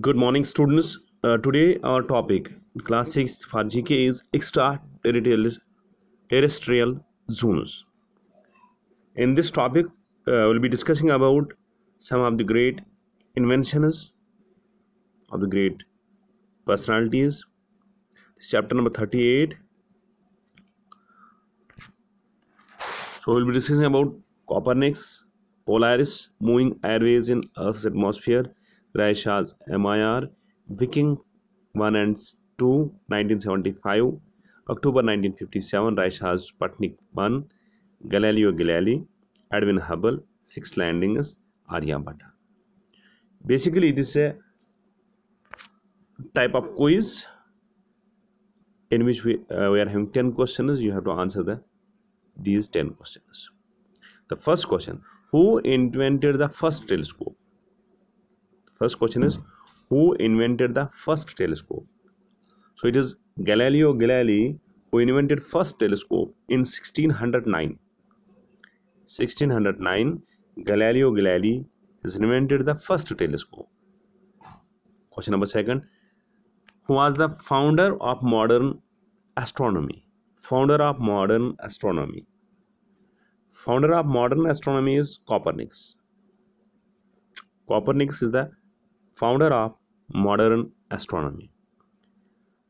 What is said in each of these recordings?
good morning students uh, today our topic class 6 for gk is extraterritorial terrestrial zones in this topic uh, we'll be discussing about some of the great inventions of the great personalities this chapter number 38 so we'll be discussing about copernicus polaris moving airways in earth's atmosphere Russia's M I R Viking one and two 1975 October 1957 seven Russia's Sputnik one Galileo Galilei Edwin Hubble six landings Aryabhata basically this a type of quiz in which we are having ten question you have to answer the these ten question the first question who invented the first telescope First question is Who invented the first telescope? So it is Galileo Galilei who invented first telescope in 1609. 1609 Galileo Galilei has invented the first telescope. Question number second Who was the founder of modern astronomy? Founder of modern astronomy founder of modern astronomy is copernicus copernicus is the founder of modern astronomy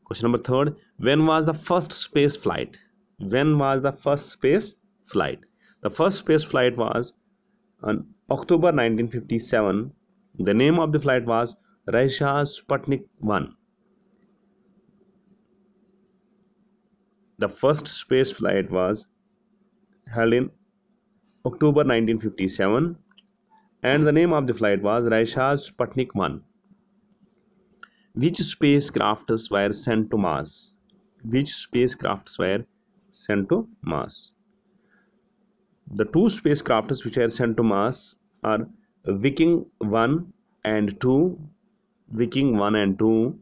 question number third when was the first space flight when was the first space flight the first space flight was on october 1957 the name of the flight was russia sputnik 1 the first space flight was held in october 1957 and the name of the flight was Raishaj Sputnik 1. Which spacecrafts were sent to Mars? Which spacecrafts were sent to Mars? The two spacecrafts which are sent to Mars are Viking 1 and 2, Viking 1 and 2,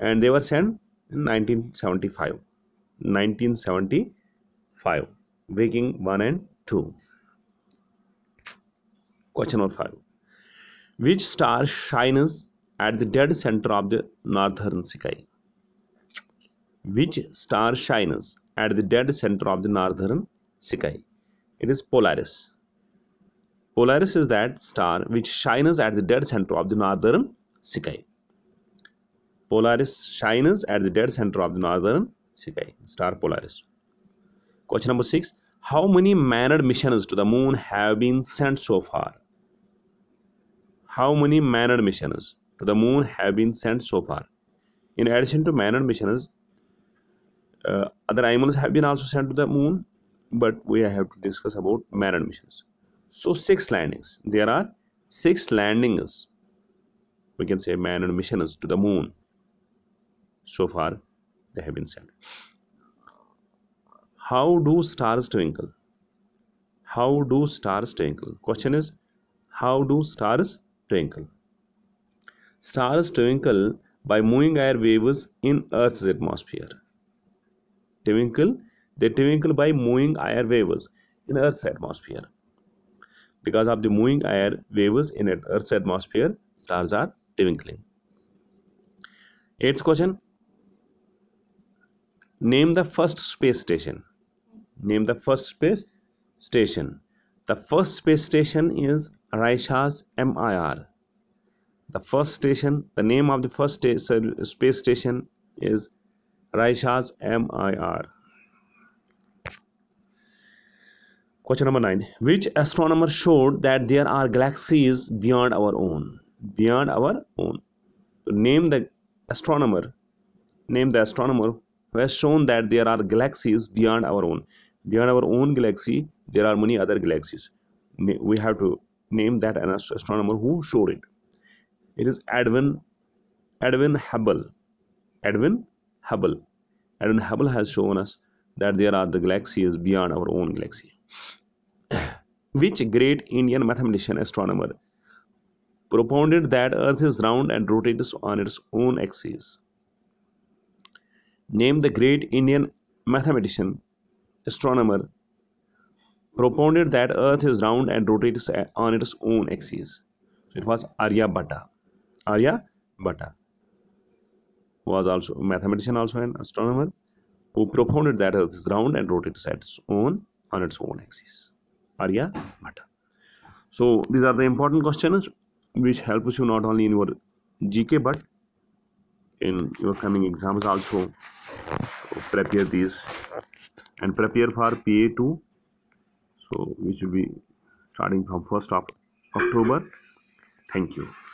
and they were sent in 1975. 1975, Viking 1 and 2. Question number 5. Which star shines at the dead center of the northern sky? Which star shines at the dead center of the northern sky? It is Polaris. Polaris is that star which shines at the dead center of the northern sky. Polaris shines at the dead center of the northern sky. Star Polaris. Question number 6. How many manned missions to the moon have been sent so far? how many manned missions to the moon have been sent so far? In addition to manned missions, uh, other animals have been also sent to the moon, but we have to discuss about manned missions. So six landings. There are six landings. We can say manned missions to the moon. So far, they have been sent. How do stars twinkle? How do stars twinkle? Question is, how do stars twinkle. Stars twinkle by moving air waves in Earth's atmosphere. Twinkle, they twinkle by moving air waves in Earth's atmosphere. Because of the moving air waves in Earth's atmosphere, stars are twinkling. Eighth question Name the first space station. Name the first space station. The first space station is Raisha's MIR. The first station, the name of the first space station is Raisha's MIR. Question number 9. Which astronomer showed that there are galaxies beyond our own? Beyond our own. So name the astronomer. Name the astronomer who has shown that there are galaxies beyond our own beyond our own galaxy there are many other galaxies we have to name that an astronomer who showed it it is edwin edwin hubble edwin hubble edwin hubble has shown us that there are the galaxies beyond our own galaxy which great indian mathematician astronomer propounded that earth is round and rotates on its own axis name the great indian mathematician astronomer propounded that Earth is round and rotates on its own axis. So it was Aryabhatta. Aryabhatta was also a mathematician, also an astronomer, who propounded that Earth is round and rotates at its own on its own axis. Aryabhatta. So these are the important questions which helps you not only in your GK but in your coming exams also prepare these and prepare for PA2 so we should be starting from 1st of October thank you